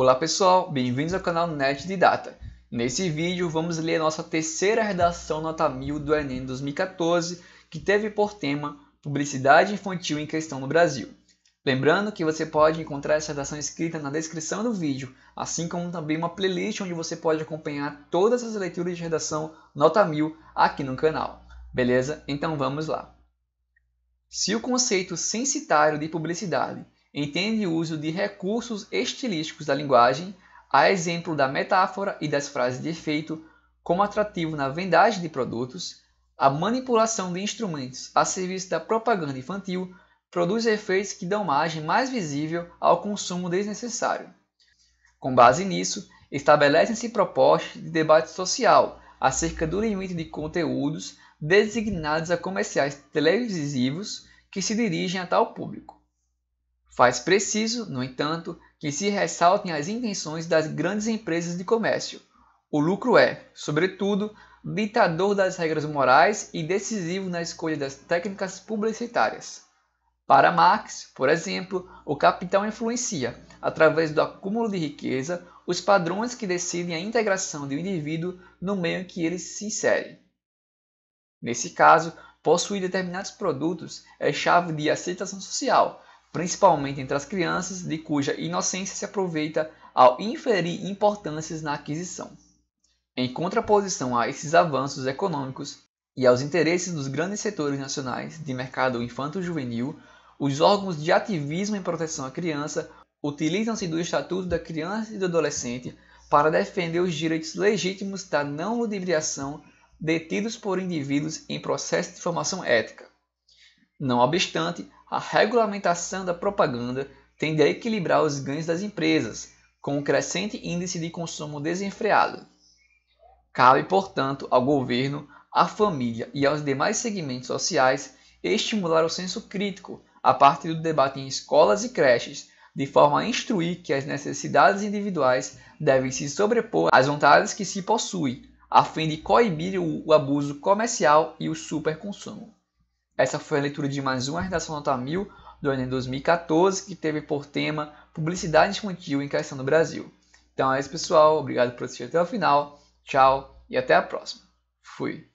Olá pessoal, bem-vindos ao canal NET de Data. Nesse vídeo vamos ler nossa terceira redação nota 1000 do Enem 2014, que teve por tema Publicidade Infantil em Questão no Brasil. Lembrando que você pode encontrar essa redação escrita na descrição do vídeo, assim como também uma playlist onde você pode acompanhar todas as leituras de redação nota 1000 aqui no canal. Beleza? Então vamos lá. Se o conceito censitário de publicidade entende o uso de recursos estilísticos da linguagem, a exemplo da metáfora e das frases de efeito, como atrativo na vendagem de produtos, a manipulação de instrumentos a serviço da propaganda infantil produz efeitos que dão margem mais visível ao consumo desnecessário. Com base nisso, estabelecem-se propostas de debate social acerca do limite de conteúdos designados a comerciais televisivos que se dirigem a tal público. Faz preciso, no entanto, que se ressaltem as intenções das grandes empresas de comércio. O lucro é, sobretudo, ditador das regras morais e decisivo na escolha das técnicas publicitárias. Para Marx, por exemplo, o capital influencia, através do acúmulo de riqueza, os padrões que decidem a integração do indivíduo no meio em que ele se insere. Nesse caso, possuir determinados produtos é chave de aceitação social, principalmente entre as crianças, de cuja inocência se aproveita ao inferir importâncias na aquisição. Em contraposição a esses avanços econômicos e aos interesses dos grandes setores nacionais de mercado infanto-juvenil, os órgãos de ativismo em proteção à criança utilizam-se do Estatuto da Criança e do Adolescente para defender os direitos legítimos da não ludibriação detidos por indivíduos em processo de formação ética. Não obstante, a regulamentação da propaganda tende a equilibrar os ganhos das empresas, com o um crescente índice de consumo desenfreado. Cabe, portanto, ao governo, à família e aos demais segmentos sociais estimular o senso crítico a partir do debate em escolas e creches, de forma a instruir que as necessidades individuais devem se sobrepor às vontades que se possui, a fim de coibir o abuso comercial e o superconsumo. Essa foi a leitura de mais uma redação nota 1000 do de 2014, que teve por tema Publicidade Infantil em Questão no Brasil. Então é isso, pessoal. Obrigado por assistir até o final. Tchau e até a próxima. Fui.